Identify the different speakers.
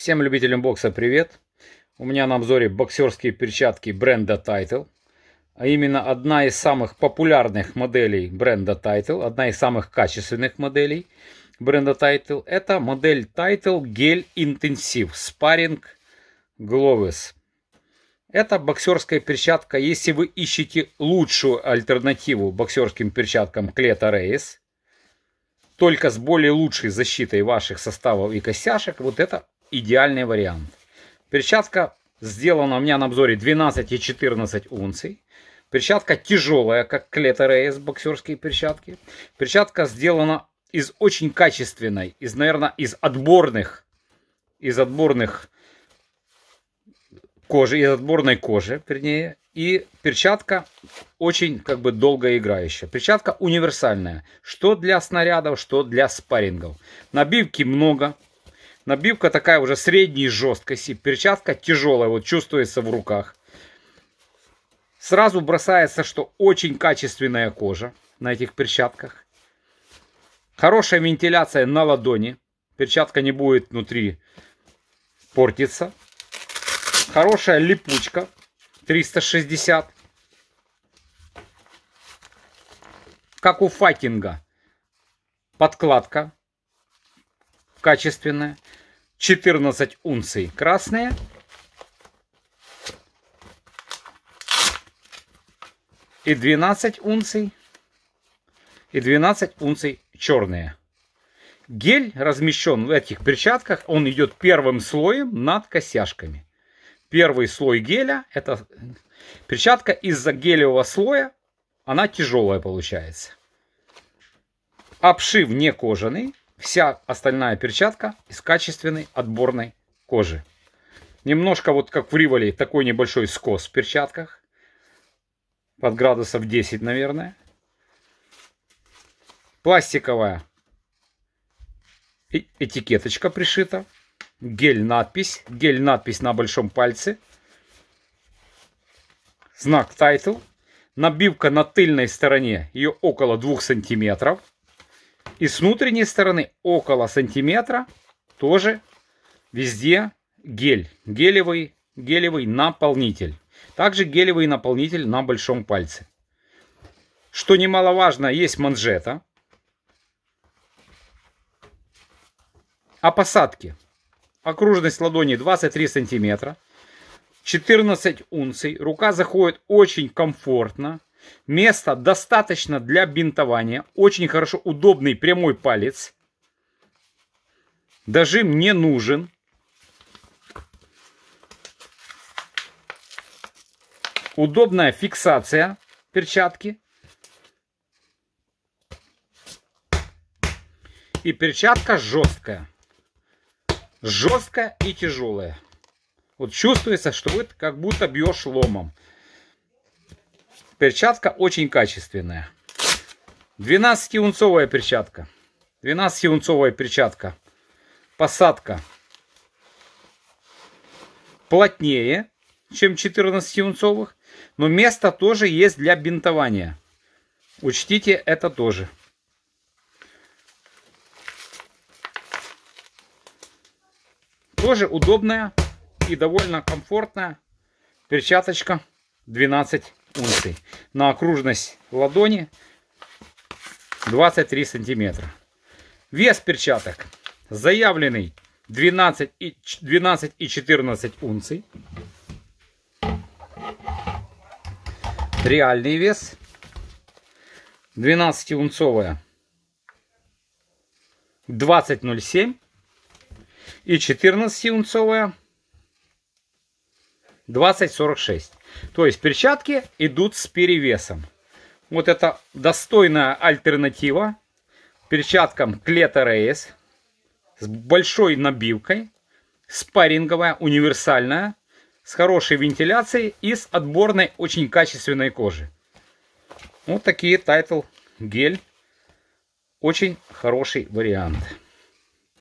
Speaker 1: Всем любителям бокса привет! У меня на обзоре боксерские перчатки бренда Title. А именно одна из самых популярных моделей бренда Title, одна из самых качественных моделей бренда Title. Это модель Title Gel Intensive Sparring Gloves. Это боксерская перчатка, если вы ищете лучшую альтернативу боксерским перчаткам Клета Рейс, только с более лучшей защитой ваших составов и костяшек, вот это идеальный вариант. Перчатка сделана у меня на обзоре 12 и 14 унций. Перчатка тяжелая, как Клета Рейс, боксерские перчатки. Перчатка сделана из очень качественной, из, наверное, из отборных, из отборных кожи, из отборной кожи, вернее. И перчатка очень как бы долгоиграющая. Перчатка универсальная. Что для снарядов, что для спаррингов. Набивки много. Набивка такая уже средней жесткости. Перчатка тяжелая, вот чувствуется в руках. Сразу бросается, что очень качественная кожа на этих перчатках. Хорошая вентиляция на ладони. Перчатка не будет внутри портиться. Хорошая липучка 360. Как у файтинга. Подкладка качественная, 14 унций красные, и 12 унций, и 12 унций черные. Гель размещен в этих перчатках, он идет первым слоем над косяшками. Первый слой геля, это перчатка из-за гелевого слоя, она тяжелая получается. Обшив не кожаный, Вся остальная перчатка из качественной отборной кожи. Немножко вот как в Риволе такой небольшой скос в перчатках. Под градусов 10, наверное. Пластиковая этикеточка пришита. Гель-надпись. Гель-надпись на большом пальце. Знак тайтл. Набивка на тыльной стороне. Ее около 2 сантиметров. И с внутренней стороны около сантиметра тоже везде гель. Гелевый, гелевый наполнитель. Также гелевый наполнитель на большом пальце. Что немаловажно, есть манжета. О а посадке. Окружность ладони 23 сантиметра. 14 унций. Рука заходит очень комфортно. Места достаточно для бинтования. Очень хорошо, удобный прямой палец. Дожим не нужен. Удобная фиксация перчатки. И перчатка жесткая. Жесткая и тяжелая. Вот чувствуется, что вы как будто бьешь ломом. Перчатка очень качественная. 12-унцовая перчатка. 12-унцовая перчатка. Посадка плотнее, чем 14-унцовых. Но место тоже есть для бинтования. Учтите это тоже. Тоже удобная и довольно комфортная перчаточка 12 унций. На окружность ладони 23 сантиметра. Вес перчаток заявленный 12 и, 12 и 14 унций. Реальный вес 12-унцовая 20,07 и 14-унцовая 20-46. То есть перчатки идут с перевесом. Вот это достойная альтернатива перчаткам Клета Рейс с большой набивкой, спарринговая, универсальная, с хорошей вентиляцией и с отборной, очень качественной кожи. Вот такие тайтл гель. Очень хороший вариант.